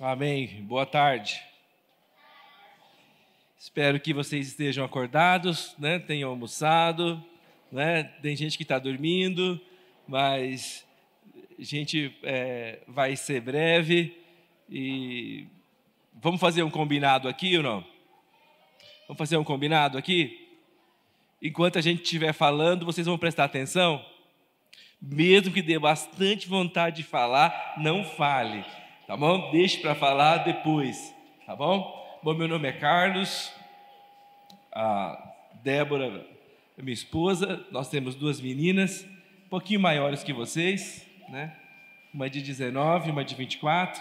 Amém. Boa tarde. Espero que vocês estejam acordados, né? tenham almoçado. Né? Tem gente que está dormindo, mas a gente é, vai ser breve. E vamos fazer um combinado aqui ou não? Vamos fazer um combinado aqui? Enquanto a gente estiver falando, vocês vão prestar atenção? Mesmo que dê bastante vontade de falar, não fale tá bom? Deixe para falar depois, tá bom? Bom, meu nome é Carlos, a Débora é minha esposa, nós temos duas meninas, um pouquinho maiores que vocês, né? Uma de 19, uma de 24,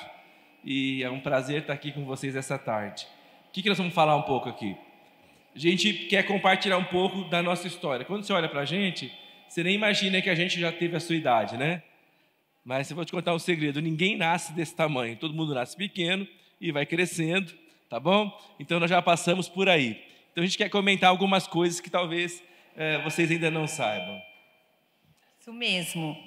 e é um prazer estar aqui com vocês essa tarde. O que, que nós vamos falar um pouco aqui? A gente quer compartilhar um pouco da nossa história. Quando você olha para a gente, você nem imagina que a gente já teve a sua idade, né? Mas eu vou te contar um segredo: ninguém nasce desse tamanho, todo mundo nasce pequeno e vai crescendo, tá bom? Então nós já passamos por aí. Então a gente quer comentar algumas coisas que talvez é, vocês ainda não saibam. Isso mesmo.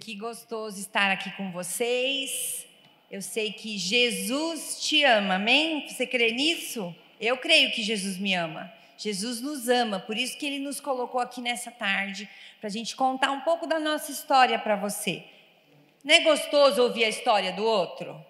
Que gostoso estar aqui com vocês. Eu sei que Jesus te ama, amém? Você crê nisso? Eu creio que Jesus me ama. Jesus nos ama, por isso que ele nos colocou aqui nessa tarde, para a gente contar um pouco da nossa história para você. Não é gostoso ouvir a história do outro?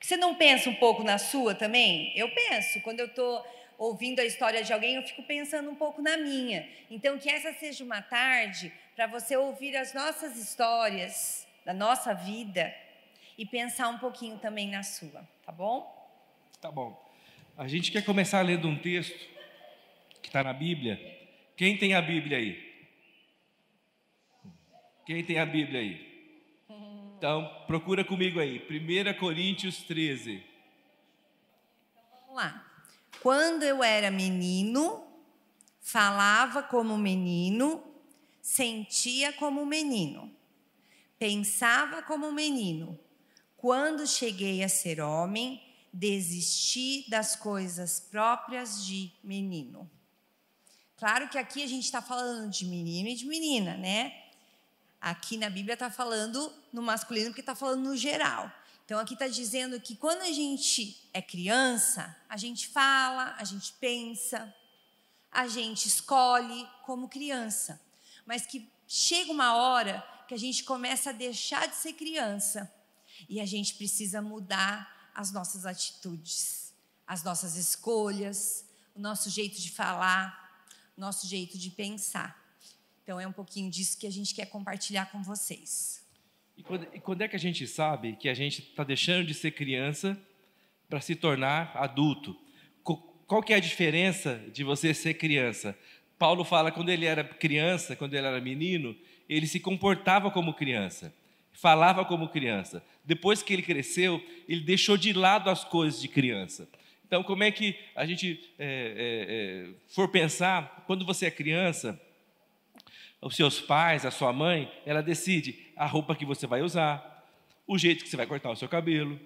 Você não pensa um pouco na sua também? Eu penso. Quando eu estou ouvindo a história de alguém, eu fico pensando um pouco na minha. Então, que essa seja uma tarde para você ouvir as nossas histórias, da nossa vida, e pensar um pouquinho também na sua, tá bom? Tá bom. A gente quer começar lendo um texto que está na Bíblia. Quem tem a Bíblia aí? Quem tem a Bíblia aí? Então, procura comigo aí, 1 Coríntios 13. Então, vamos lá. Quando eu era menino, falava como menino, sentia como menino, pensava como menino. Quando cheguei a ser homem, desisti das coisas próprias de menino. Claro que aqui a gente está falando de menino e de menina, né? Aqui na Bíblia está falando no masculino porque está falando no geral. Então aqui está dizendo que quando a gente é criança, a gente fala, a gente pensa, a gente escolhe como criança. Mas que chega uma hora que a gente começa a deixar de ser criança e a gente precisa mudar as nossas atitudes, as nossas escolhas, o nosso jeito de falar, nosso jeito de pensar. Então é um pouquinho disso que a gente quer compartilhar com vocês. E quando, e quando é que a gente sabe que a gente está deixando de ser criança para se tornar adulto? Qual que é a diferença de você ser criança? Paulo fala quando ele era criança, quando ele era menino, ele se comportava como criança, falava como criança. Depois que ele cresceu, ele deixou de lado as coisas de criança. Então, como é que a gente é, é, é for pensar quando você é criança? os seus pais, a sua mãe, ela decide a roupa que você vai usar, o jeito que você vai cortar o seu cabelo,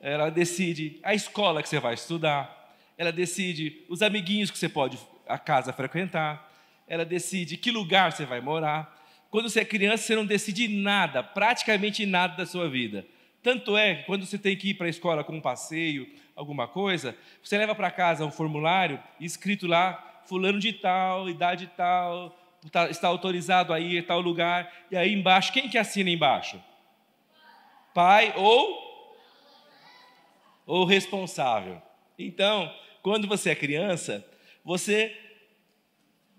ela decide a escola que você vai estudar, ela decide os amiguinhos que você pode a casa frequentar, ela decide que lugar você vai morar. Quando você é criança, você não decide nada, praticamente nada da sua vida. Tanto é que quando você tem que ir para a escola com um passeio, alguma coisa, você leva para casa um formulário escrito lá fulano de tal, idade tal, Tá, está autorizado a ir a tal lugar. E aí embaixo, quem que assina embaixo? Pai ou ou responsável. Então, quando você é criança, você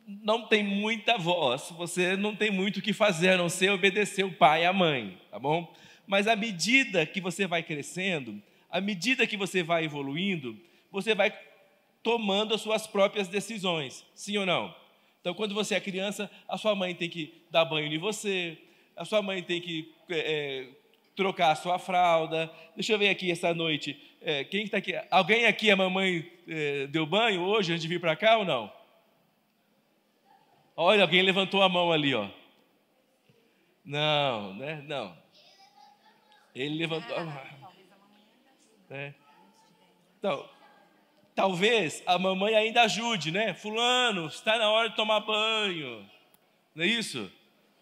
não tem muita voz, você não tem muito o que fazer, a não ser obedecer o pai e a mãe, tá bom? Mas à medida que você vai crescendo, à medida que você vai evoluindo, você vai tomando as suas próprias decisões, sim ou não? Então, quando você é criança, a sua mãe tem que dar banho em você, a sua mãe tem que é, é trocar a sua fralda. Deixa eu ver aqui essa noite. É, quem está aqui? Alguém aqui, a é mamãe é, deu banho hoje antes de vir para cá ou não? Olha, alguém levantou a mão ali, ó. Não, né? Não. Ele levantou a mão. Né? Então, talvez a mamãe ainda ajude, né? Fulano, está na hora de tomar banho. Não é isso?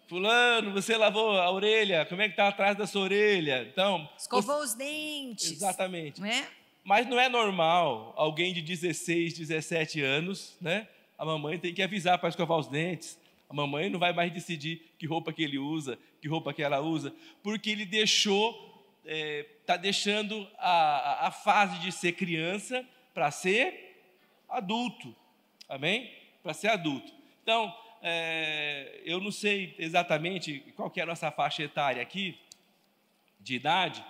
Fulano, você lavou a orelha, como é que está atrás da sua orelha? Então, Escovou os dentes. Exatamente. Né? Mas não é normal alguém de 16, 17 anos, né? A mamãe tem que avisar para escovar os dentes. A mamãe não vai mais decidir que roupa que ele usa, que roupa que ela usa, porque ele deixou, está eh, é, deixando a, a fase de ser criança para ser adulto. Amém? Para ser adulto. Então, é, eu não sei exatamente qual que é a nossa faixa etária aqui, de idade,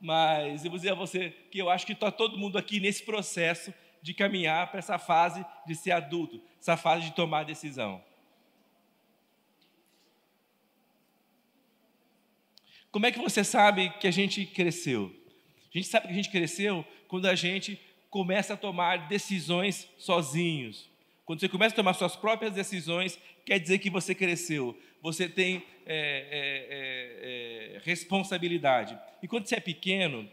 mas eu vou dizer a você que eu acho que está todo mundo aqui nesse processo de caminhar para essa fase de ser adulto, essa fase de tomar decisão. Como é que você sabe que a gente cresceu? A gente sabe que a gente cresceu quando a gente começa a tomar decisões sozinhos. Quando você começa a tomar suas próprias decisões, quer dizer que você cresceu, você tem é, é, é, é responsabilidade. E quando você é pequeno,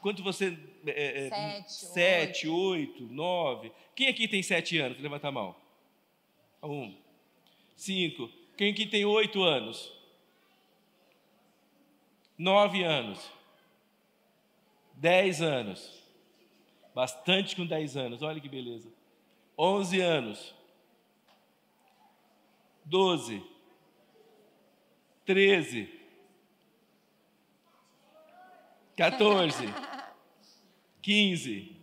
quando você. É, é, é sete, oito, nove. Quem aqui tem sete anos? Levanta a mão. Um. Cinco. Quem aqui tem oito anos? Nove anos. Dez anos. Bastante com 10 anos, olha que beleza. 11 anos. 12. 13. 14. 15.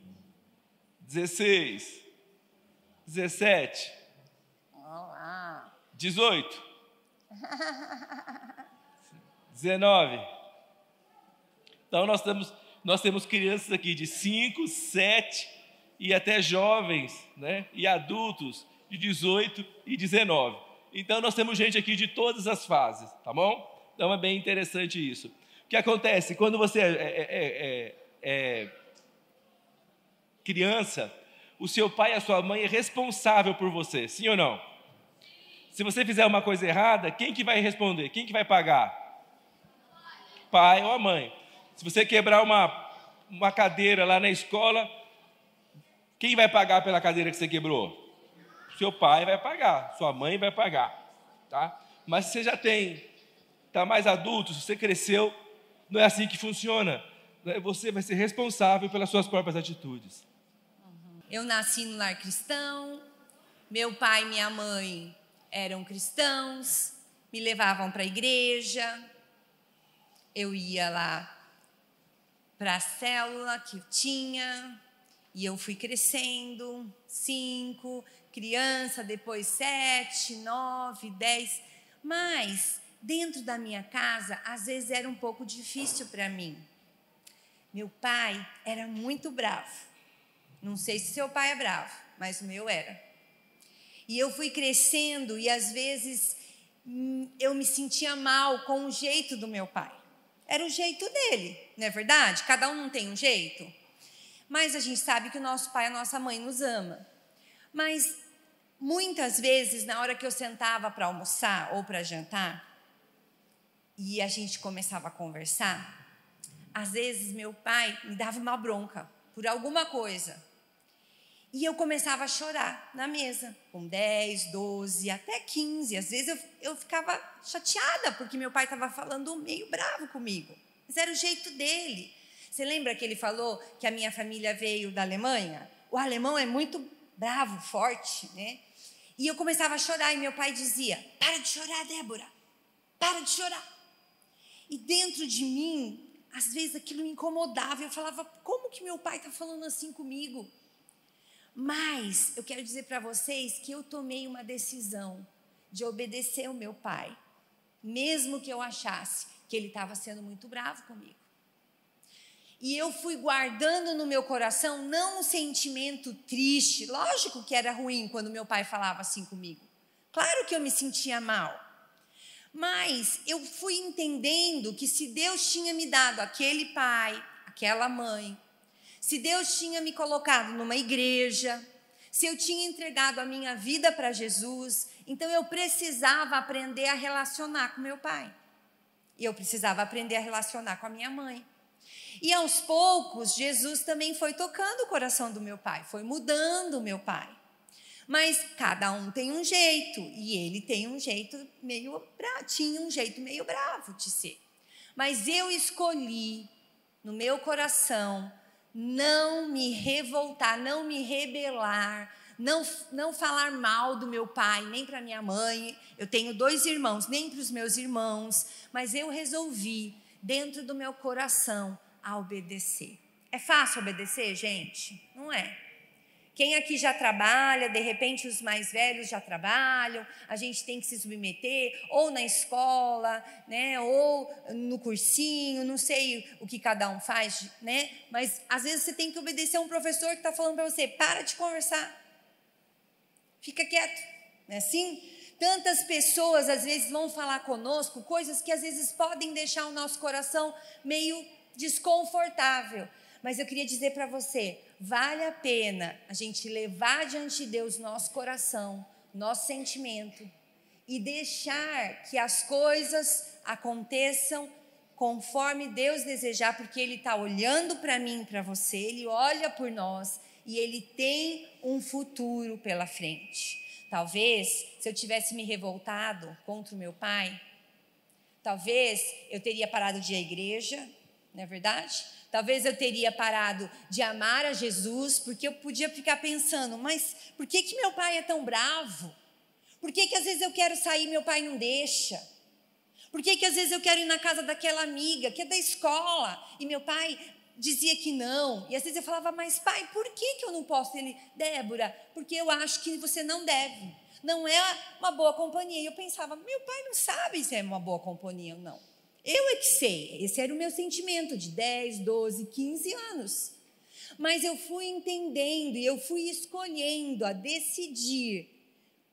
16. 17. 18. 19. Então nós estamos nós temos crianças aqui de 5, 7 e até jovens, né? E adultos de 18 e 19. Então nós temos gente aqui de todas as fases, tá bom? Então é bem interessante isso. O que acontece? Quando você é, é, é, é, é criança, o seu pai e a sua mãe é responsável por você, sim ou não? Se você fizer uma coisa errada, quem que vai responder? Quem que vai pagar? Pai ou a mãe. Se você quebrar uma, uma cadeira lá na escola, quem vai pagar pela cadeira que você quebrou? Seu pai vai pagar, sua mãe vai pagar, tá? Mas se você já tem, está mais adulto, se você cresceu, não é assim que funciona. Você vai ser responsável pelas suas próprias atitudes. Eu nasci no lar cristão, meu pai e minha mãe eram cristãos, me levavam para a igreja, eu ia lá para a célula que eu tinha, e eu fui crescendo, cinco, criança, depois sete, nove, dez. Mas dentro da minha casa, às vezes era um pouco difícil para mim. Meu pai era muito bravo. Não sei se seu pai é bravo, mas o meu era. E eu fui crescendo e às vezes hum, eu me sentia mal com o jeito do meu pai. Era o jeito dele, não é verdade? Cada um tem um jeito. Mas a gente sabe que o nosso pai e a nossa mãe nos ama. Mas muitas vezes, na hora que eu sentava para almoçar ou para jantar, e a gente começava a conversar, às vezes meu pai me dava uma bronca por alguma coisa e eu começava a chorar na mesa, com 10, 12, até 15. Às vezes eu, eu ficava chateada, porque meu pai estava falando meio bravo comigo. Mas era o jeito dele. Você lembra que ele falou que a minha família veio da Alemanha? O alemão é muito bravo, forte, né? E eu começava a chorar e meu pai dizia: Para de chorar, Débora, para de chorar. E dentro de mim, às vezes aquilo me incomodava. Eu falava: Como que meu pai está falando assim comigo? Mas eu quero dizer para vocês que eu tomei uma decisão de obedecer o meu pai, mesmo que eu achasse que ele estava sendo muito bravo comigo. E eu fui guardando no meu coração não um sentimento triste, lógico que era ruim quando meu pai falava assim comigo. Claro que eu me sentia mal. Mas eu fui entendendo que se Deus tinha me dado aquele pai, aquela mãe, se Deus tinha me colocado numa igreja, se eu tinha entregado a minha vida para Jesus, então eu precisava aprender a relacionar com meu pai. E eu precisava aprender a relacionar com a minha mãe. E aos poucos, Jesus também foi tocando o coração do meu pai, foi mudando o meu pai. Mas cada um tem um jeito, e ele tem um jeito meio bravo, tinha um jeito meio bravo de ser. Mas eu escolhi no meu coração não me revoltar, não me rebelar, não, não falar mal do meu pai, nem para minha mãe. Eu tenho dois irmãos, nem para os meus irmãos, mas eu resolvi, dentro do meu coração, a obedecer. É fácil obedecer, gente? Não é. Quem aqui já trabalha, de repente os mais velhos já trabalham, a gente tem que se submeter, ou na escola, né, ou no cursinho, não sei o que cada um faz, né? Mas às vezes você tem que obedecer a um professor que está falando para você, para de conversar. Fica quieto, não é assim? Tantas pessoas às vezes vão falar conosco coisas que às vezes podem deixar o nosso coração meio desconfortável. Mas eu queria dizer para você: vale a pena a gente levar diante de Deus nosso coração, nosso sentimento e deixar que as coisas aconteçam conforme Deus desejar, porque Ele está olhando para mim, para você, Ele olha por nós e Ele tem um futuro pela frente. Talvez se eu tivesse me revoltado contra o meu pai, talvez eu teria parado de ir à igreja, não é verdade? Talvez eu teria parado de amar a Jesus, porque eu podia ficar pensando, mas por que, que meu pai é tão bravo? Por que, que às vezes eu quero sair e meu pai não deixa? Por que, que às vezes eu quero ir na casa daquela amiga que é da escola e meu pai dizia que não? E às vezes eu falava, mas pai, por que, que eu não posso? Ele, Débora, porque eu acho que você não deve. Não é uma boa companhia. E eu pensava, meu pai não sabe se é uma boa companhia ou não. Eu é que sei, esse era o meu sentimento de 10, 12, 15 anos. Mas eu fui entendendo e eu fui escolhendo a decidir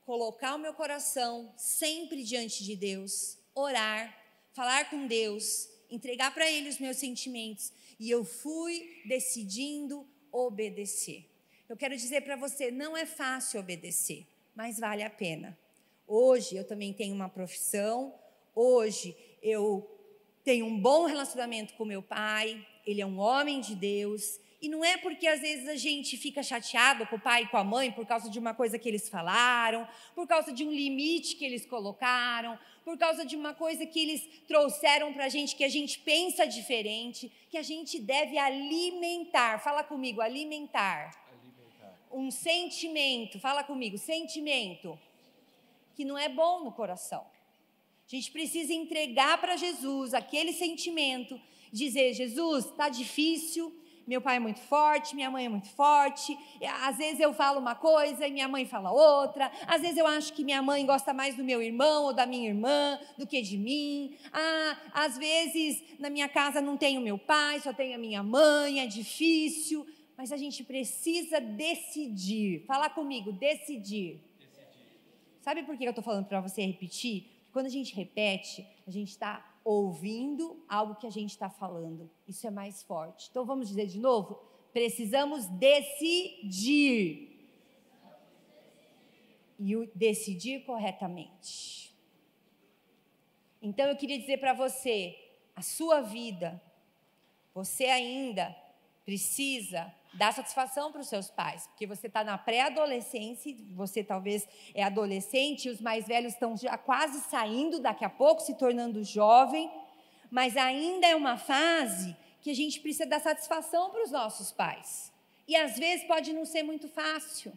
colocar o meu coração sempre diante de Deus, orar, falar com Deus, entregar para Ele os meus sentimentos. E eu fui decidindo obedecer. Eu quero dizer para você: não é fácil obedecer, mas vale a pena. Hoje eu também tenho uma profissão, hoje eu tenho um bom relacionamento com meu pai, ele é um homem de Deus. E não é porque às vezes a gente fica chateado com o pai e com a mãe por causa de uma coisa que eles falaram, por causa de um limite que eles colocaram, por causa de uma coisa que eles trouxeram para a gente que a gente pensa diferente, que a gente deve alimentar. Fala comigo, alimentar. alimentar. Um sentimento, fala comigo, sentimento que não é bom no coração. A gente precisa entregar para Jesus aquele sentimento, dizer: Jesus, está difícil, meu pai é muito forte, minha mãe é muito forte. Às vezes eu falo uma coisa e minha mãe fala outra. Às vezes eu acho que minha mãe gosta mais do meu irmão ou da minha irmã do que de mim. Ah, às vezes na minha casa não tenho meu pai, só tenho a minha mãe, é difícil. Mas a gente precisa decidir. Falar comigo, decidir. decidir. Sabe por que eu estou falando para você repetir? Quando a gente repete, a gente está ouvindo algo que a gente está falando. Isso é mais forte. Então vamos dizer de novo? Precisamos decidir. E o decidir corretamente. Então eu queria dizer para você, a sua vida, você ainda precisa Dá satisfação para os seus pais, porque você está na pré-adolescência, você talvez é adolescente, os mais velhos estão já quase saindo daqui a pouco, se tornando jovem, mas ainda é uma fase que a gente precisa dar satisfação para os nossos pais. E às vezes pode não ser muito fácil,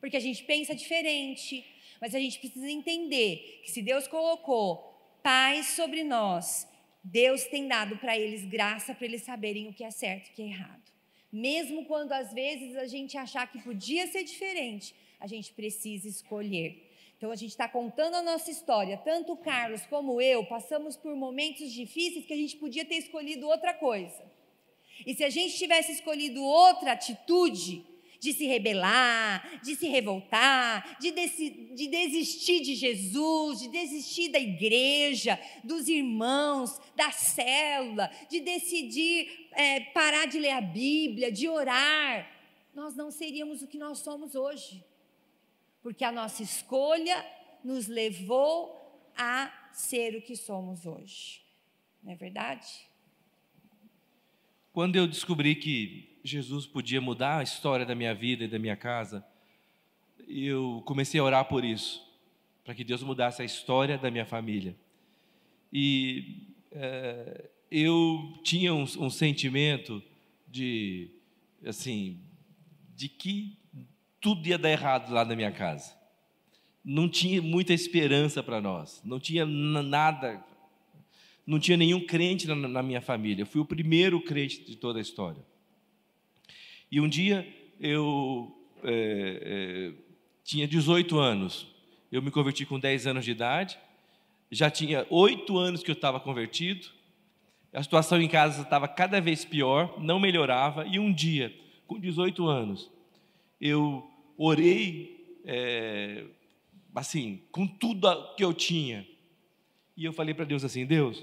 porque a gente pensa diferente, mas a gente precisa entender que se Deus colocou pais sobre nós, Deus tem dado para eles graça para eles saberem o que é certo e o que é errado. Mesmo quando às vezes a gente achar que podia ser diferente, a gente precisa escolher. Então a gente está contando a nossa história. Tanto o Carlos como eu passamos por momentos difíceis que a gente podia ter escolhido outra coisa. E se a gente tivesse escolhido outra atitude, de se rebelar, de se revoltar, de, de desistir de Jesus, de desistir da igreja, dos irmãos, da célula, de decidir é, parar de ler a Bíblia, de orar, nós não seríamos o que nós somos hoje. Porque a nossa escolha nos levou a ser o que somos hoje. Não é verdade? Quando eu descobri que Jesus podia mudar a história da minha vida e da minha casa. E eu comecei a orar por isso, para que Deus mudasse a história da minha família. E é, eu tinha um, um sentimento de, assim, de que tudo ia dar errado lá na minha casa. Não tinha muita esperança para nós, não tinha nada, não tinha nenhum crente na, na minha família. Eu fui o primeiro crente de toda a história. E um dia eu é, é, tinha 18 anos, eu me converti com 10 anos de idade, já tinha 8 anos que eu estava convertido, a situação em casa estava cada vez pior, não melhorava, e um dia, com 18 anos, eu orei, é, assim, com tudo que eu tinha, e eu falei para Deus assim: Deus,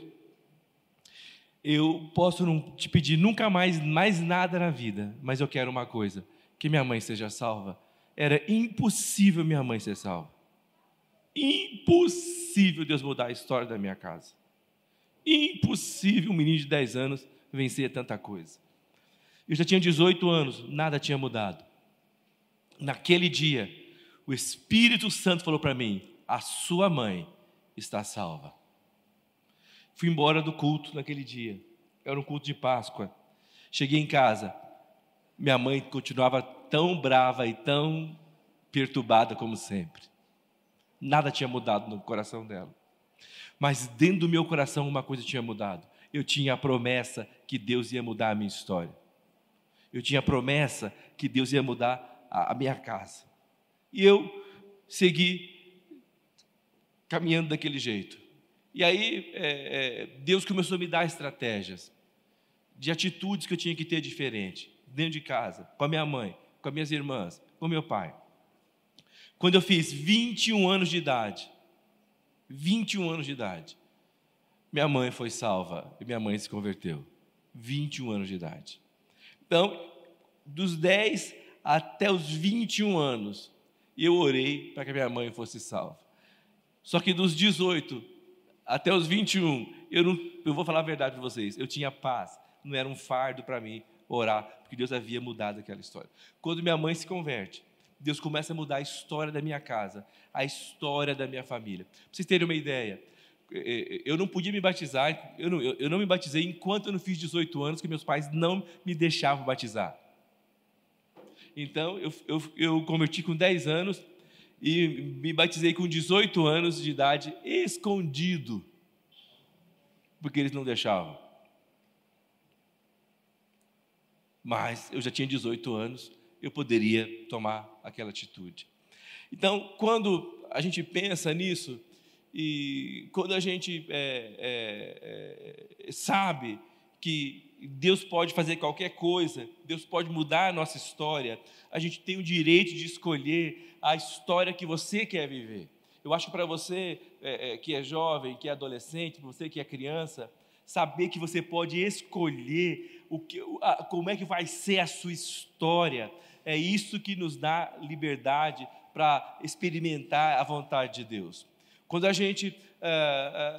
eu posso não te pedir nunca mais mais nada na vida, mas eu quero uma coisa, que minha mãe seja salva. Era impossível minha mãe ser salva. Impossível Deus mudar a história da minha casa. Impossível um menino de 10 anos vencer tanta coisa. Eu já tinha 18 anos, nada tinha mudado. Naquele dia, o Espírito Santo falou para mim: "A sua mãe está salva". Fui embora do culto naquele dia. Era um culto de Páscoa. Cheguei em casa. Minha mãe continuava tão brava e tão perturbada como sempre. Nada tinha mudado no coração dela. Mas dentro do meu coração uma coisa tinha mudado. Eu tinha a promessa que Deus ia mudar a minha história. Eu tinha a promessa que Deus ia mudar a, a minha casa. E eu segui caminhando daquele jeito. E aí é, é, Deus começou a me dar estratégias de atitudes que eu tinha que ter diferente, dentro de casa, com a minha mãe, com as minhas irmãs, com meu pai. Quando eu fiz 21 anos de idade, 21 anos de idade, minha mãe foi salva e minha mãe se converteu. 21 anos de idade. Então, dos 10 até os 21 anos, eu orei para que minha mãe fosse salva. Só que dos 18 até os 21, eu, não, eu vou falar a verdade para vocês, eu tinha paz, não era um fardo para mim orar, porque Deus havia mudado aquela história. Quando minha mãe se converte, Deus começa a mudar a história da minha casa, a história da minha família. Para vocês terem uma ideia, eh, eh, eh, eu não podia me batizar, eu não, eu não me batizei enquanto eu não fiz 18 anos, que meus pais não me deixavam batizar. Então, eu, eu, eu converti com 10 anos, e me batizei com 18 anos de idade, escondido, porque eles não deixavam. Mas eu já tinha 18 anos, eu poderia tomar aquela atitude. Então, quando a gente pensa nisso, e quando a gente é, é, é, sabe que Deus pode fazer qualquer coisa, Deus pode mudar a nossa história, a gente tem o direito de escolher a história que você quer viver. Eu acho que para você é, é, que é jovem, que é adolescente, para você que é criança, saber que você pode escolher o que, a, como é que vai ser a sua história, é isso que nos dá liberdade para experimentar a vontade de Deus. Quando a gente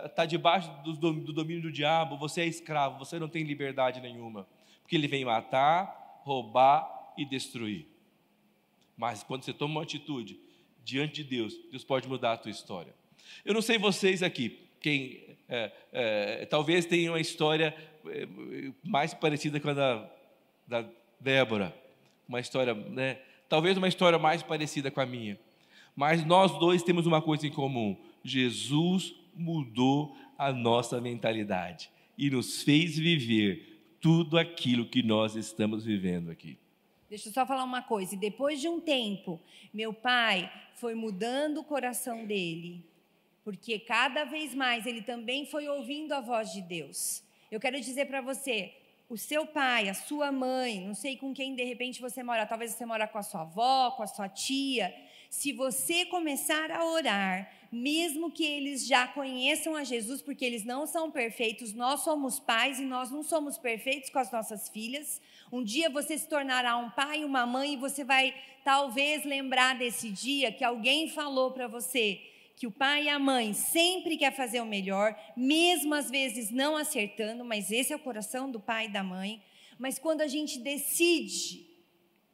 está eh, eh, uh, debaixo do, do domínio do diabo, você é escravo, você não tem liberdade nenhuma, porque ele vem matar, roubar e destruir. Mas quando você toma uma atitude diante de Deus, Deus pode mudar a tua história. Eu não sei vocês aqui, quem é, é, talvez tenha uma história mais parecida com a da, da Débora, uma história, né? Talvez uma história mais parecida com a minha. Mas nós dois temos uma coisa em comum. Jesus mudou a nossa mentalidade e nos fez viver tudo aquilo que nós estamos vivendo aqui. Deixa eu só falar uma coisa. E depois de um tempo, meu pai foi mudando o coração dele, porque cada vez mais ele também foi ouvindo a voz de Deus. Eu quero dizer para você, o seu pai, a sua mãe, não sei com quem de repente você mora, talvez você mora com a sua avó, com a sua tia, se você começar a orar mesmo que eles já conheçam a Jesus, porque eles não são perfeitos, nós somos pais e nós não somos perfeitos com as nossas filhas. Um dia você se tornará um pai, e uma mãe, e você vai talvez lembrar desse dia que alguém falou para você que o pai e a mãe sempre quer fazer o melhor, mesmo às vezes não acertando, mas esse é o coração do pai e da mãe. Mas quando a gente decide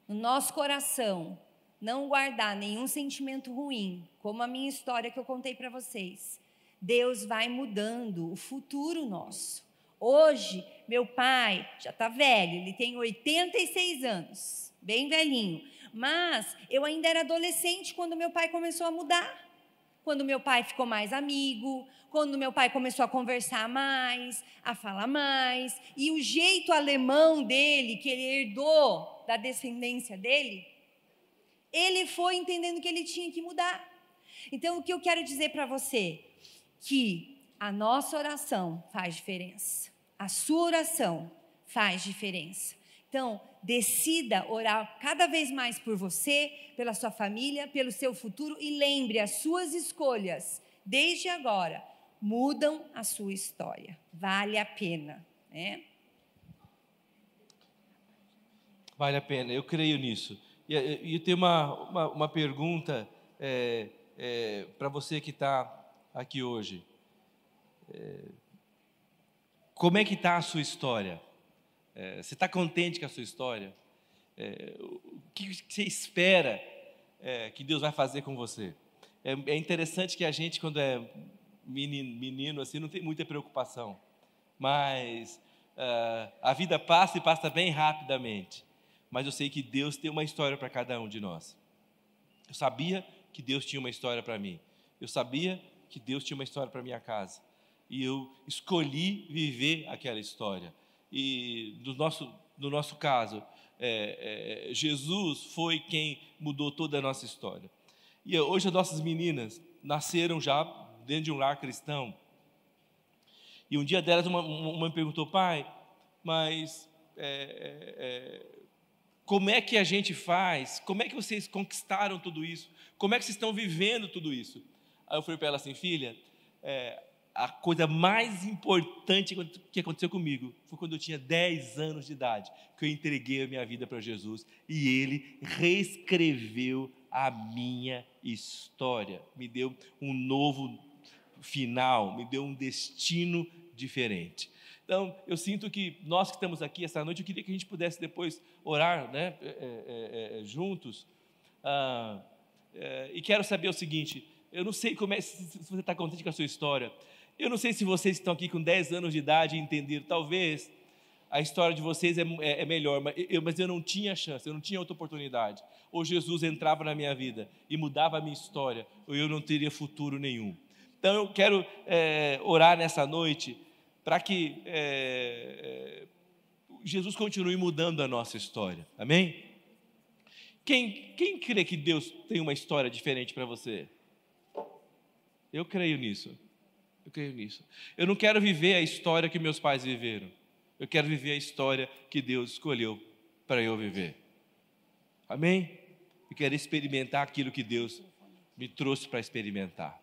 no nosso coração não guardar nenhum sentimento ruim, como a minha história que eu contei para vocês, Deus vai mudando o futuro nosso. Hoje, meu pai já está velho, ele tem 86 anos, bem velhinho. Mas eu ainda era adolescente quando meu pai começou a mudar. Quando meu pai ficou mais amigo, quando meu pai começou a conversar mais, a falar mais. E o jeito alemão dele, que ele herdou da descendência dele, ele foi entendendo que ele tinha que mudar. Então, o que eu quero dizer para você? Que a nossa oração faz diferença. A sua oração faz diferença. Então, decida orar cada vez mais por você, pela sua família, pelo seu futuro e lembre as suas escolhas, desde agora, mudam a sua história. Vale a pena, né? Vale a pena, eu creio nisso. E, eh, e tem uma, uma, uma pergunta é, eh, é, eh, para você que está aqui hoje. É, como é que está a sua história? você está contente com a sua história? o que você espera que Deus vai fazer com você? É, é interessante que a gente, quando é menino, menino, assim, não tem muita preocupação. Mas uh, a vida passa e passa bem rapidamente mas eu sei que Deus tem uma história para cada um de nós. Eu sabia que Deus tinha uma história para mim. Eu sabia que Deus tinha uma história para minha casa. E eu escolhi viver aquela história. E no nosso, no nosso caso, é, é, Jesus foi quem mudou toda a nossa história. E hoje as nossas meninas nasceram já dentro de um lar cristão. E um dia delas uma, uma me perguntou, pai, mas é, é, é como é que a gente faz? Como é que vocês conquistaram tudo isso? Como é que vocês estão vivendo tudo isso? Aí eu falei para ela assim, filha, é, a coisa mais importante que aconteceu comigo foi quando eu tinha 10 anos de idade, que eu entreguei a minha vida para Jesus e ele reescreveu a minha história, me deu um novo final, me deu um destino diferente. Então, eu sinto que nós que estamos aqui essa noite, eu queria que a gente pudesse depois orar né, é, é, é, é juntos. Ah, é, e quero saber o seguinte: eu não sei como é, se você está contente com a sua história. Eu não sei se vocês estão aqui com 10 anos de idade e entenderam. Talvez a história de vocês é, é, é melhor, mas eu, mas eu, não tinha chance, eu não tinha outra oportunidade. Ou Jesus entrava na minha vida e mudava a minha história, ou eu não teria futuro nenhum. Então eu quero é, orar nessa noite para que é, é, Jesus continue mudando a nossa história. Amém? Quem, quem crê que Deus tem uma história diferente para você? Eu creio nisso. Eu creio nisso. Eu não quero viver a história que meus pais viveram. Eu quero viver a história que Deus escolheu para eu viver. Amém? Eu quero experimentar aquilo que Deus me trouxe para experimentar.